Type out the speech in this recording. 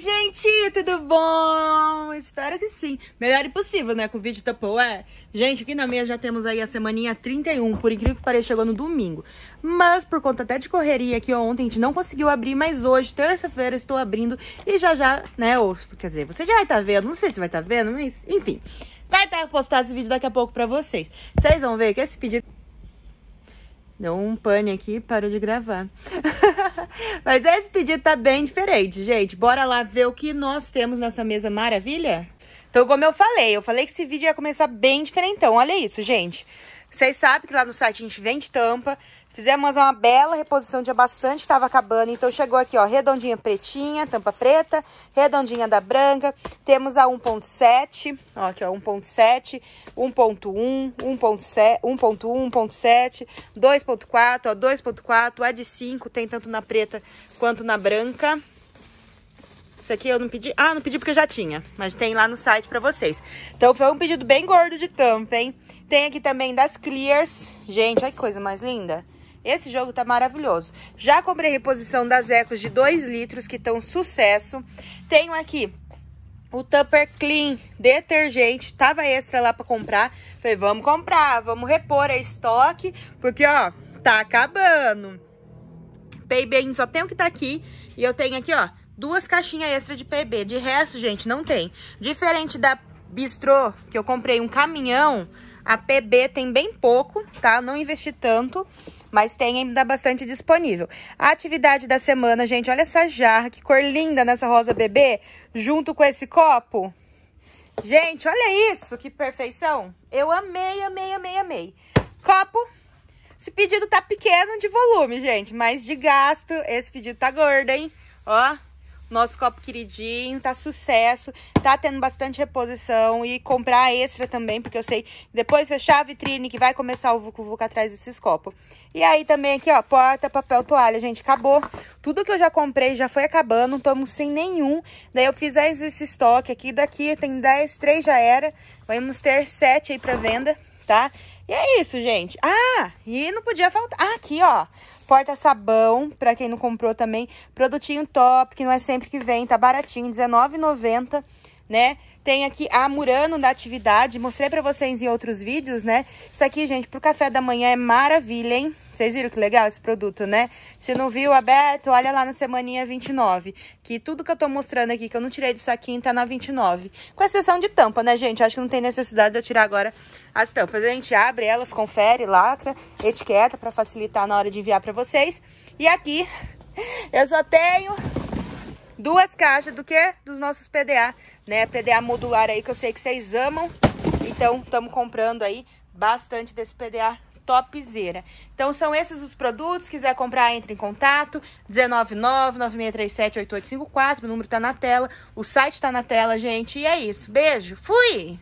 gente, tudo bom? Espero que sim. Melhor impossível, né? Com o vídeo Tupperware. É. Gente, aqui na mesa já temos aí a semaninha 31. Por incrível que pareça, chegou no domingo. Mas por conta até de correria que ontem a gente não conseguiu abrir, mas hoje, terça-feira, estou abrindo. E já já, né? Ou, quer dizer, você já vai estar tá vendo. Não sei se vai estar tá vendo, mas enfim. Vai estar tá postado esse vídeo daqui a pouco pra vocês. Vocês vão ver que esse pedido... Deu um pane aqui e parou de gravar. Mas esse pedido tá bem diferente, gente. Bora lá ver o que nós temos nessa mesa maravilha? Então, como eu falei, eu falei que esse vídeo ia começar bem diferentão. Olha isso, gente. Vocês sabem que lá no site a gente vende tampa. Fizemos uma bela reposição de bastante estava acabando. Então, chegou aqui, ó, redondinha pretinha, tampa preta, redondinha da branca. Temos a 1.7, ó, aqui, ó, 1.7, 1.1, 1.7, 1.1, 1.7, 2.4, ó, 2.4, a de 5 tem tanto na preta quanto na branca. Isso aqui eu não pedi. Ah, não pedi porque já tinha. Mas tem lá no site pra vocês. Então foi um pedido bem gordo de tampa, hein? Tem aqui também das Clears. Gente, olha que coisa mais linda. Esse jogo tá maravilhoso. Já comprei reposição das ecos de 2 litros, que estão sucesso. Tenho aqui o Tupper Clean detergente, tava extra lá pra comprar. Falei, vamos comprar, vamos repor a estoque, porque, ó, tá acabando. PB só tem o que tá aqui, e eu tenho aqui, ó, duas caixinhas extra de PB. De resto, gente, não tem. Diferente da Bistrô, que eu comprei um caminhão... A PB tem bem pouco, tá? Não investi tanto, mas tem ainda bastante disponível. A atividade da semana, gente, olha essa jarra, que cor linda nessa rosa bebê, junto com esse copo. Gente, olha isso, que perfeição. Eu amei, amei, amei, amei. Copo, esse pedido tá pequeno de volume, gente, mas de gasto, esse pedido tá gordo, hein? Ó, nosso copo queridinho, tá sucesso, tá tendo bastante reposição e comprar extra também, porque eu sei depois fechar a vitrine que vai começar o Vucu Vucu atrás desses copos. E aí também aqui, ó, porta, papel, toalha, gente, acabou. Tudo que eu já comprei já foi acabando, estamos sem nenhum. Daí eu fiz esse estoque aqui, daqui tem 10, 3 já era. Vamos ter 7 aí pra venda tá? E é isso, gente. Ah, e não podia faltar. Ah, aqui, ó. Porta sabão, pra quem não comprou também. Produtinho top, que não é sempre que vem, tá baratinho, R$19,90 né? Tem aqui a Murano da atividade, mostrei para vocês em outros vídeos, né? Isso aqui, gente, pro café da manhã é maravilha, hein? Vocês viram que legal esse produto, né? Se não viu, aberto, olha lá na semaninha 29. Que tudo que eu tô mostrando aqui, que eu não tirei de saquinho, tá na 29. Com exceção de tampa, né, gente? Acho que não tem necessidade de eu tirar agora as tampas. A gente abre elas, confere, lacra, etiqueta pra facilitar na hora de enviar pra vocês. E aqui, eu só tenho duas caixas do que? Dos nossos PDA né? PDA modular aí que eu sei que vocês amam. Então, estamos comprando aí bastante desse PDA topzera. Então, são esses os produtos. Quiser comprar, entre em contato. 19996378854 8854 O número tá na tela. O site tá na tela, gente. E é isso. Beijo. Fui!